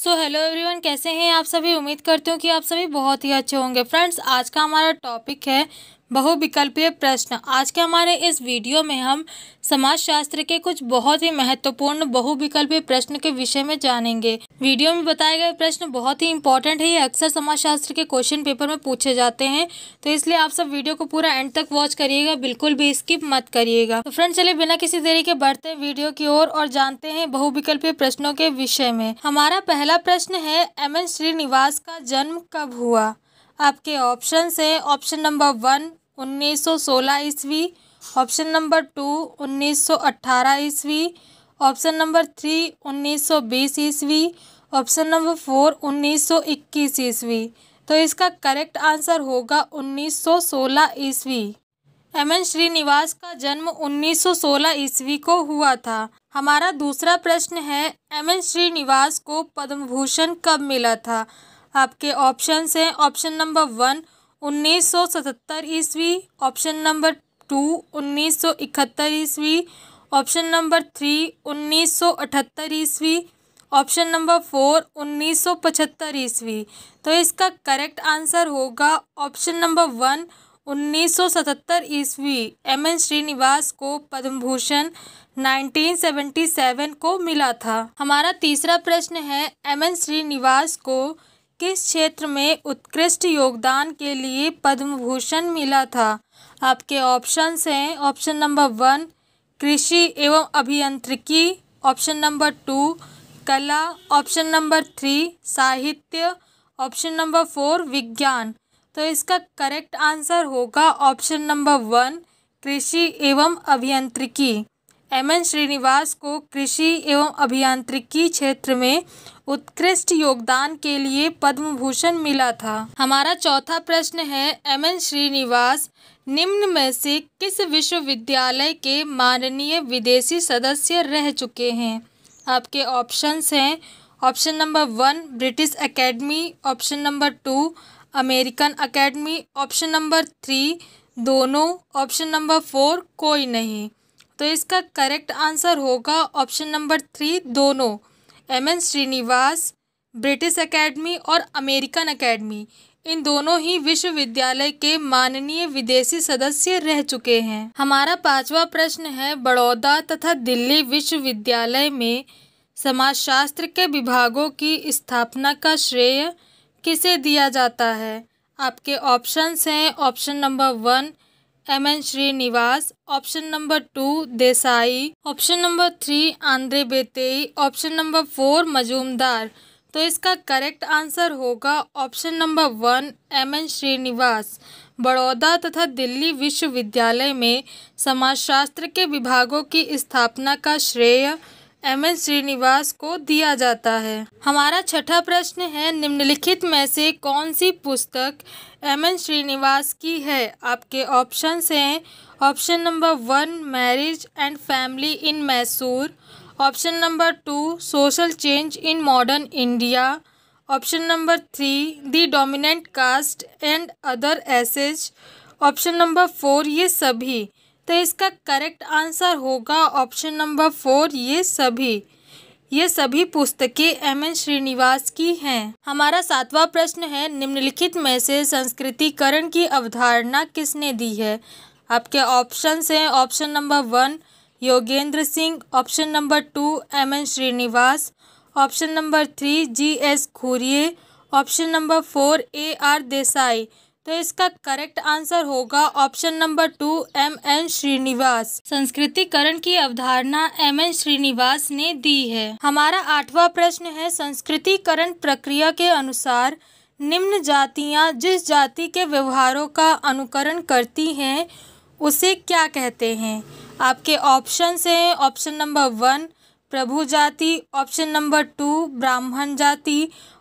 so hello everyone कैसे हैं आप सभी उम्मीद करती हूँ कि आप सभी बहुत ही अच्छे होंगे फ्रेंड्स आज का हमारा टॉपिक है बहुविकल्पीय प्रश्न आज के हमारे इस वीडियो में हम समाजशास्त्र के कुछ बहुत ही महत्वपूर्ण बहुविकल्पीय प्रश्न के विषय में जानेंगे वीडियो में बताए गए प्रश्न बहुत ही इंपॉर्टेंट है ये अक्सर समाजशास्त्र के क्वेश्चन पेपर में पूछे जाते हैं तो इसलिए आप सब वीडियो को पूरा एंड तक वॉच करिएगा बिल्कुल भी स्किप मत करिएगा तो फ्रेंड चलिए बिना किसी देरी के बढ़ते वीडियो की ओर और, और जानते हैं बहुविकल्पीय प्रश्नों के विषय में हमारा पहला प्रश्न है एम एन श्रीनिवास का जन्म कब हुआ आपके ऑप्शन हैं ऑप्शन नंबर वन 1916 ईस्वी ऑप्शन नंबर टू 1918 ईस्वी ऑप्शन नंबर थ्री 1920 ईस्वी ऑप्शन नंबर फोर 1921 ईस्वी तो इसका करेक्ट आंसर होगा 1916 ईस्वी एम एन श्रीनिवास का जन्म 1916 ईस्वी को हुआ था हमारा दूसरा प्रश्न है एम एन श्रीनिवास को पद्म भूषण कब मिला था आपके ऑप्शंस हैं ऑप्शन नंबर वन 1977 ईस्वी ऑप्शन नंबर टू 1971 ईस्वी ऑप्शन नंबर थ्री 1978 ईस्वी ऑप्शन नंबर फोर 1975 ईस्वी तो इसका करेक्ट आंसर होगा ऑप्शन नंबर वन 1977 ईस्वी एम एन श्रीनिवास को पद्म भूषण 1977 को मिला था हमारा तीसरा प्रश्न है एम एन श्रीनिवास को किस क्षेत्र में उत्कृष्ट योगदान के लिए पद्म भूषण मिला था आपके ऑप्शंस हैं ऑप्शन नंबर वन कृषि एवं अभियंत्रिकी ऑप्शन नंबर टू कला ऑप्शन नंबर थ्री साहित्य ऑप्शन नंबर फोर विज्ञान तो इसका करेक्ट आंसर होगा ऑप्शन नंबर वन कृषि एवं अभियांत्रिकी एम एन श्रीनिवास को कृषि एवं अभियांत्रिकी क्षेत्र में उत्कृष्ट योगदान के लिए पद्म भूषण मिला था हमारा चौथा प्रश्न है एम एन श्रीनिवास निम्न में से किस विश्वविद्यालय के माननीय विदेशी सदस्य रह चुके हैं आपके ऑप्शंस हैं option number one British academy option number two American academy option number three दोनों ऑप्शन नंबर फोर कोई नहीं तो इसका करेक्ट आंसर होगा ऑप्शन नंबर थ्री दोनों M N Srinivas British academy और अमेरिकन एकेडमी इन दोनों ही विश्वविद्यालय के माननीय विदेशी सदस्य रह चुके हैं हमारा पांचवा प्रश्न है बड़ौदा तथा दिल्ली विश्वविद्यालय में समाजशास्त्र के विभागों की स्थापना का श्रेय किसे दिया जाता है आपके ऑप्शंस हैं option number one M N Srinivas option number two Desai option number three Andre Beteille option number four Majumdar तो इसका करेक्ट आंसर होगा option number one M N Srinivas Baroda तथा दिल्ली विश्वविद्यालय में समाजशास्त्र के विभागों की स्थापना का श्रेय एम एन श्रीनिवास को दिया जाता है हमारा छठा प्रश्न है निम्नलिखित में से कौन सी पुस्तक एम एन श्रीनिवास की है आपके ऑप्शन हैं option number one marriage and family in Mysore option number two social change in modern India option number three the dominant caste and other essays option number four ये सभी तो इसका करेक्ट आंसर होगा option number four ये सभी ये सभी पुस्तकें एम एन श्रीनिवास की हैं हमारा सातवां प्रश्न है निम्नलिखित में से संस्कृतिकरण की अवधारणा किसने दी है आपके ऑप्शंस हैं option number one Yogendra Singh option number two M N Srinivas option number three G S Ghurye option number four A R Desai तो इसका करेक्ट आंसर होगा option number two M N Srinivas संस्कृतिकरण की अवधारणा एम एन श्रीनिवास ने दी है हमारा आठवां प्रश्न है संस्कृतिकरण प्रक्रिया के अनुसार निम्न जातियां जिस जाति के व्यवहारों का अनुकरण करती हैं उसे क्या कहते हैं आपके ऑप्शन हैं ऑप्शन नंबर वन प्रभु जाति ऑप्शन नंबर टू ब्राह्मण जाति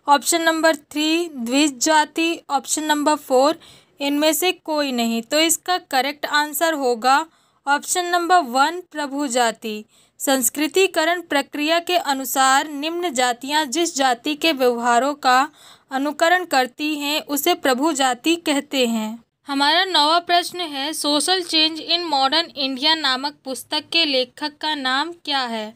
ऑप्शन नंबर थ्री द्विज जाति ऑप्शन नंबर फोर इनमें से कोई नहीं तो इसका करेक्ट आंसर होगा ऑप्शन नंबर वन प्रभु जाति संस्कृतिकरण प्रक्रिया के अनुसार निम्न जातियां जिस जाति के व्यवहारों का अनुकरण करती हैं उसे प्रभु जाति कहते हैं हमारा नवा प्रश्न है social change in modern India नामक पुस्तक के लेखक का नाम क्या है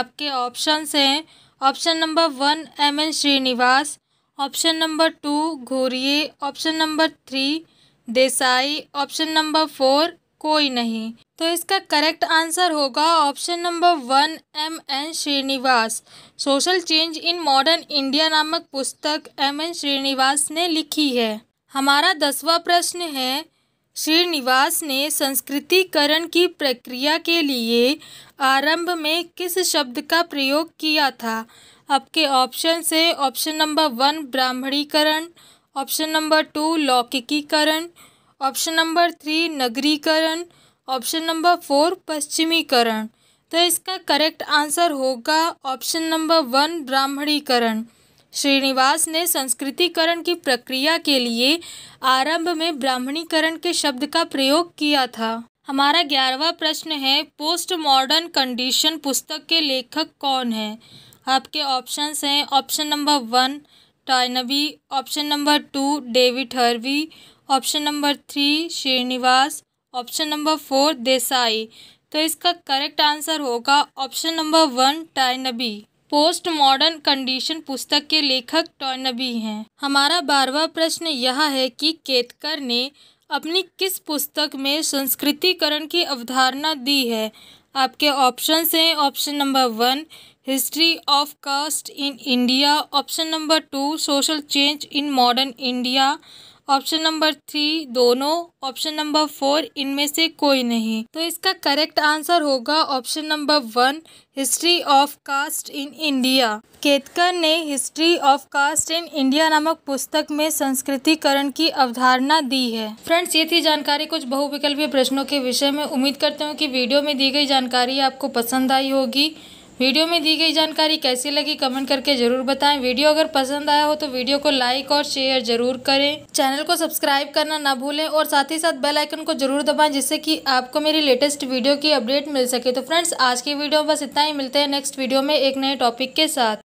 आपके ऑप्शंस हैं option number one M N Srinivas option number two Ghurye option number three Desai option number four कोई नहीं तो इसका करेक्ट आंसर होगा option number one M N Srinivas social change in modern India नामक पुस्तक एम एन श्रीनिवास ने लिखी है हमारा दसवां प्रश्न है श्रीनिवास ने संस्कृतिकरण की प्रक्रिया के लिए आरंभ में किस शब्द का प्रयोग किया था आपके ऑप्शन से ऑप्शन नंबर वन ब्राह्मणीकरण ऑप्शन नंबर टू लौकिकीकरण ऑप्शन नंबर थ्री नगरीकरण ऑप्शन नंबर फोर पश्चिमीकरण तो इसका करेक्ट आंसर होगा ऑप्शन नंबर वन ब्राह्मणीकरण श्रीनिवास ने संस्कृतिकरण की प्रक्रिया के लिए आरंभ में ब्राह्मणीकरण के शब्द का प्रयोग किया था हमारा ग्यारहवा प्रश्न है पोस्ट मॉडर्न कंडीशन पुस्तक के लेखक कौन हैं आपके ऑप्शंस हैं option number one Toynbee option number two David Harvey option number three Srinivas option number four Desai तो इसका करेक्ट आंसर होगा option number one Toynbee post modern condition पुस्तक के लेखक टॉर्नबी हैं हमारा बारवा प्रश्न यह है कि केतकर ने अपनी किस पुस्तक में संस्कृतिकरण की अवधारणा दी है आपके ऑप्शन हैं option number one history of caste in India option number two social change in modern India option number three दोनों ऑप्शन नंबर फोर इनमें से कोई नहीं तो इसका करेक्ट आंसर होगा option number one history of caste in India Ketkar ने history of caste in India नामक पुस्तक में संस्कृतिकरण की अवधारणा दी है फ्रेंड्स ये थी जानकारी कुछ बहुविकल्पीय प्रश्नों के विषय में उम्मीद करते हूँ कि वीडियो में दी गई जानकारी आपको पसंद आई होगी वीडियो में दी गई जानकारी कैसी लगी कमेंट करके जरूर बताएं वीडियो अगर पसंद आया हो तो वीडियो को लाइक और शेयर जरूर करें चैनल को सब्सक्राइब करना ना भूलें और साथ ही साथ बेल आइकन को जरूर दबाएं जिससे कि आपको मेरी लेटेस्ट वीडियो की अपडेट मिल सके तो फ्रेंड्स आज की वीडियो बस इतना ही मिलते हैं नेक्स्ट वीडियो में एक नए टॉपिक के साथ